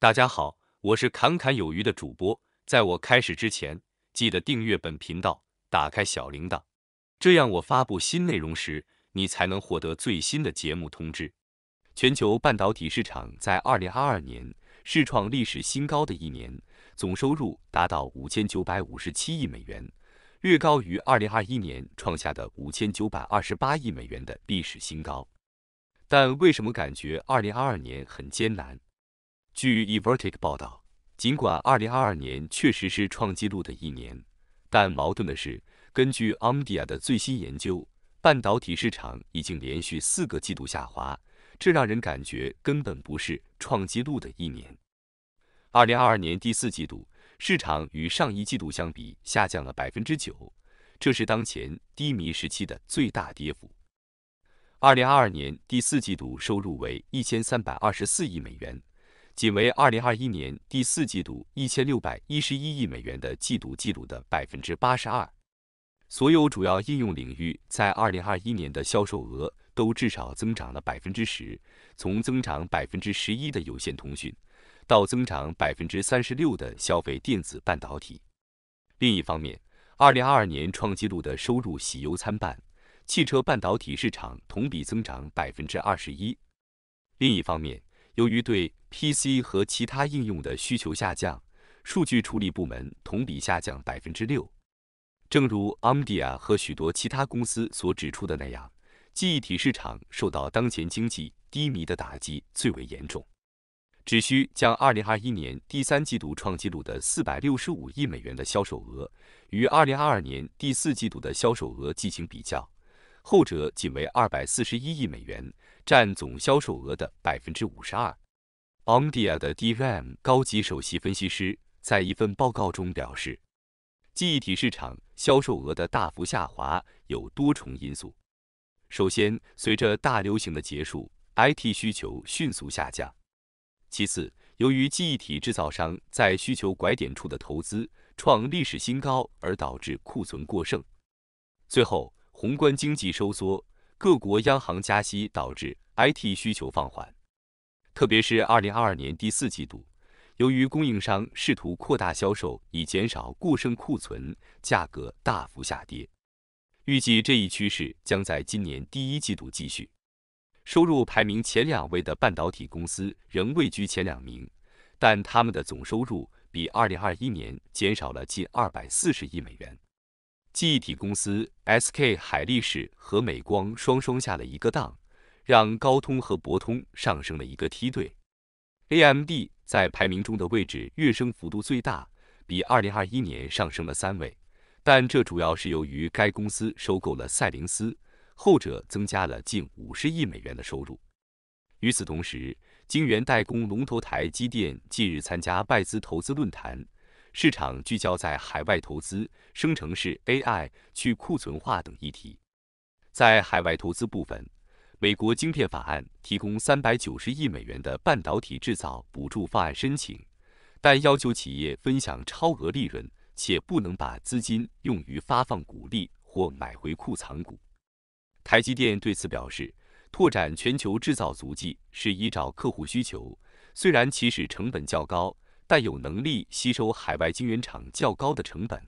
大家好，我是侃侃有余的主播。在我开始之前，记得订阅本频道，打开小铃铛，这样我发布新内容时，你才能获得最新的节目通知。全球半导体市场在二零二二年是创历史新高的一年，总收入达到五千九百五十七亿美元，略高于二零二一年创下的五千九百二十八亿美元的历史新高。但为什么感觉二零二二年很艰难？据 Evertic 报道，尽管2022年确实是创纪录的一年，但矛盾的是，根据 AMD 的最新研究，半导体市场已经连续四个季度下滑，这让人感觉根本不是创纪录的一年。2022年第四季度市场与上一季度相比下降了9%，这是当前低迷时期的最大跌幅。2022年第四季度收入为1324亿美元。仅为二零二一年第四季度一千六百一十一亿美元的季度记录的百分之八十二。所有主要应用领域在二零二一年的销售额都至少增长了百分之十，从增长百分之十一的有线通讯，到增长百分之三十六的消费电子半导体。另一方面，二零二二年创纪录的收入喜忧参半。汽车半导体市场同比增长百分之二十一。另一方面，由于对 PC 和其他应用的需求下降，数据处理部门同比下降百分之六。正如 AMD 和许多其他公司所指出的那样，记忆体市场受到当前经济低迷的打击最为严重。只需将2021年第三季度创纪录的465亿美元的销售额与2022年第四季度的销售额进行比较，后者仅为241亿美元，占总销售额的百分之五十二。o m d i a 的 DVM 高级首席分析师在一份报告中表示，记忆体市场销售额的大幅下滑有多重因素。首先，随着大流行的结束，IT 需求迅速下降；其次，由于记忆体制造商在需求拐点处的投资创历史新高而导致库存过剩；最后，宏观经济收缩、各国央行加息导致 IT 需求放缓。特别是二零二二年第四季度，由于供应商试图扩大销售以减少过剩库存，价格大幅下跌。预计这一趋势将在今年第一季度继续。收入排名前两位的半导体公司仍位居前两名，但他们的总收入比二零二一年减少了近二百四十亿美元。记忆体公司 SK 海力士和美光双双下了一个档。让高通和博通上升了一个梯队，AMD 在排名中的位置跃升幅度最大，比二零二一年上升了三位，但这主要是由于该公司收购了赛灵思，后者增加了近五十亿美元的收入。与此同时，晶圆代工龙头台积电近日参加外资投资论坛，市场聚焦在海外投资、生成式 AI、去库存化等议题。在海外投资部分。美国晶片法案提供三百九十亿美元的半导体制造补助方案申请，但要求企业分享超额利润，且不能把资金用于发放股利或买回库存股。台积电对此表示，拓展全球制造足迹是依照客户需求，虽然起始成本较高，但有能力吸收海外晶圆厂较高的成本。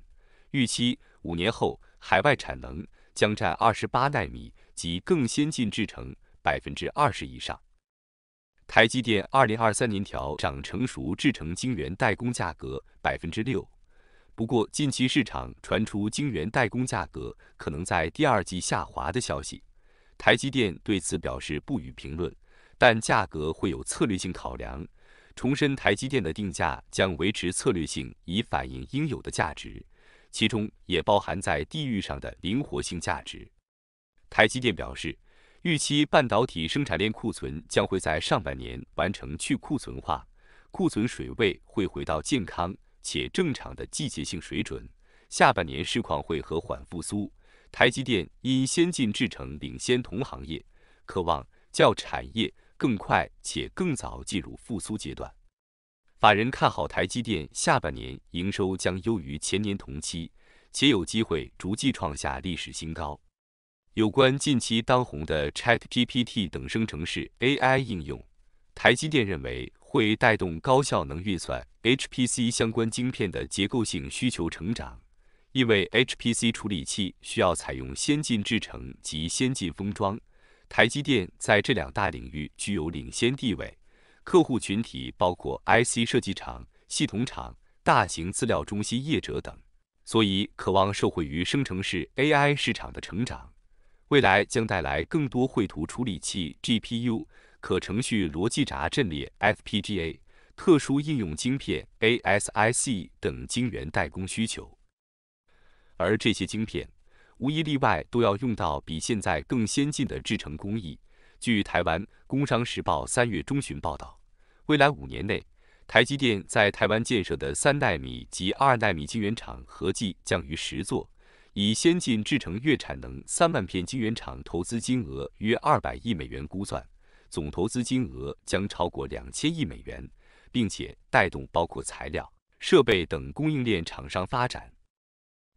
预期五年后，海外产能将占二十八纳米。及更先进制程百分之二十以上。台积电二零二三年调涨成熟制程晶圆代工价格百分之六，不过近期市场传出晶圆代工价格可能在第二季下滑的消息，台积电对此表示不予评论，但价格会有策略性考量。重申台积电的定价将维持策略性，以反映应有的价值，其中也包含在地域上的灵活性价值。台积电表示，预期半导体生产链库存将会在上半年完成去库存化，库存水位会回到健康且正常的季节性水准。下半年市况会和缓复苏。台积电因先进制程领先同行业，渴望较产业更快且更早进入复苏阶段。法人看好台积电下半年营收将优于前年同期，且有机会逐季创下历史新高。有关近期当红的 Chat GPT 等生成式 AI 应用，台积电认为会带动高效能运算 HPC 相关晶片的结构性需求成长，因为 HPC 处理器需要采用先进制程及先进封装，台积电在这两大领域具有领先地位。客户群体包括 IC 设计厂、系统厂、大型资料中心业者等，所以渴望受惠于生成式 AI 市场的成长。未来将带来更多绘图处理器 （GPU）、可程序逻辑闸阵列 （FPGA）、特殊应用晶片 （ASIC） 等晶圆代工需求，而这些晶片无一例外都要用到比现在更先进的制程工艺。据台湾《工商时报》三月中旬报道，未来五年内，台积电在台湾建设的三代米及二纳米晶圆厂合计将于十座。以先进制程月产能三万片晶圆厂投资金额约二百亿美元估算，总投资金额将超过两千亿美元，并且带动包括材料、设备等供应链厂商发展。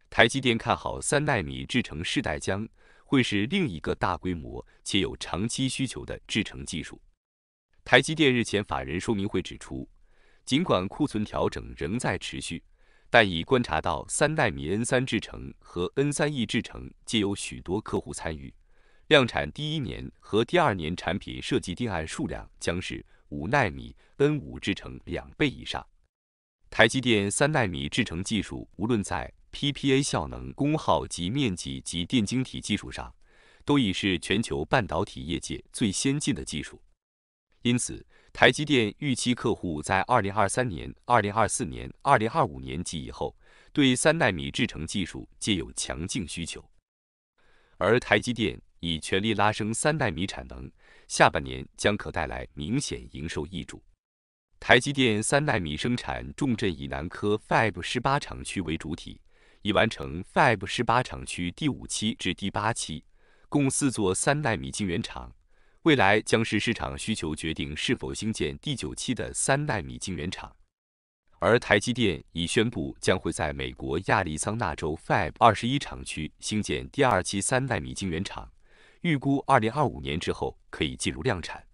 台积电看好三纳米制程世代将会是另一个大规模且有长期需求的制程技术。台积电日前法人说明会指出，尽管库存调整仍在持续。但已观察到三纳米 N 三制程和 N 三 E 制程皆有许多客户参与，量产第一年和第二年产品设计定案数量将是五纳米 N 五制程两倍以上。台积电三纳米制程技术无论在 PPA 效能、功耗及面积及电晶体技术上，都已是全球半导体业界最先进的技术，因此。台积电预期客户在2023年、2024年、2025年及以后对三纳米制程技术皆有强劲需求，而台积电已全力拉升三纳米产能，下半年将可带来明显营收益主。台积电三纳米生产重镇以南科 Fab 十八厂区为主体，已完成 Fab 十八厂区第五期至第八期，共四座三纳米晶圆厂。未来将是市场需求决定是否兴建第九期的三纳米晶圆厂，而台积电已宣布将会在美国亚利桑那州 Fab 二十一厂区兴建第二期三纳米晶圆厂，预估二零二五年之后可以进入量产。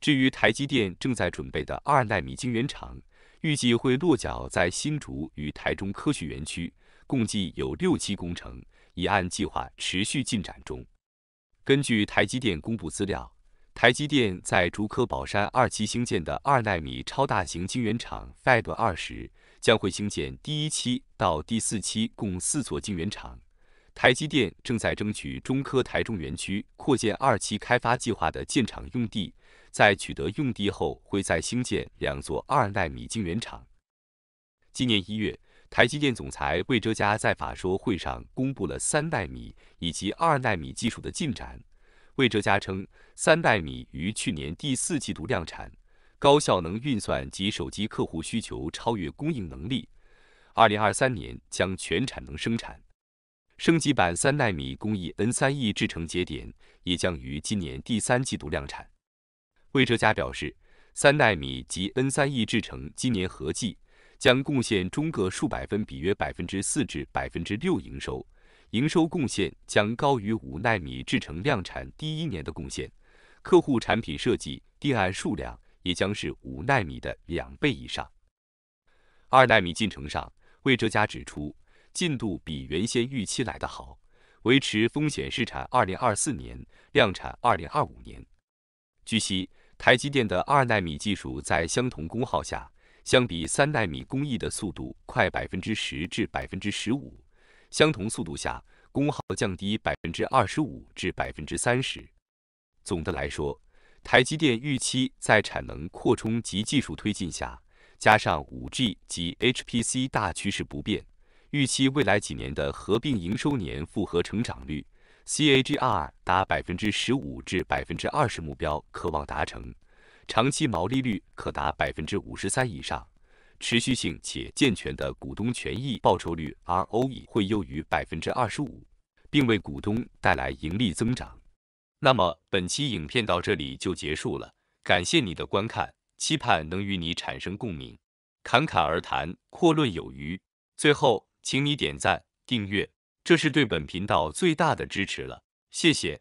至于台积电正在准备的二纳米晶圆厂，预计会落脚在新竹与台中科学园区，共计有六期工程，已按计划持续进展中。根据台积电公布资料，台积电在竹科宝山二期兴建的二纳米超大型晶圆厂 Fab 20，将会兴建第一期到第四期共四座晶圆厂。台积电正在争取中科台中园区扩建二期开发计划的建厂用地，在取得用地后，会再兴建两座二纳米晶圆厂。今年一月。台积电总裁魏哲嘉在法说会上公布了三代米以及二代米技术的进展。魏哲嘉称，三代米于去年第四季度量产，高效能运算及手机客户需求超越供应能力，二零二三年将全产能生产升级版三代米工艺 N 三 E 制程节点，也将于今年第三季度量产。魏哲嘉表示，三代米及 N 三 E 制程今年合计。将贡献中个数百分比约百分之四至百分之六营收，营收贡献将高于五纳米制成量产第一年的贡献，客户产品设计定案数量也将是五纳米的两倍以上。二纳米进程上，魏哲嘉指出进度比原先预期来得好，维持风险试产二零二四年量产二零二五年。据悉，台积电的二纳米技术在相同功耗下。相比三纳米工艺的速度快百分之十至百分之十五，相同速度下功耗降低百分之二十五至百分之三十。总的来说，台积电预期在产能扩充及技术推进下，加上五 G 及 HPC 大趋势不变，预期未来几年的合并营收年复合成长率 （CAGR） 达百分之十五至百分之二十目标可望达成。长期毛利率可达百分之五十三以上，持续性且健全的股东权益报酬率 ROE 会优于百分之二十五，并为股东带来盈利增长。那么本期影片到这里就结束了，感谢你的观看，期盼能与你产生共鸣。侃侃而谈，阔论有余。最后，请你点赞、订阅，这是对本频道最大的支持了，谢谢。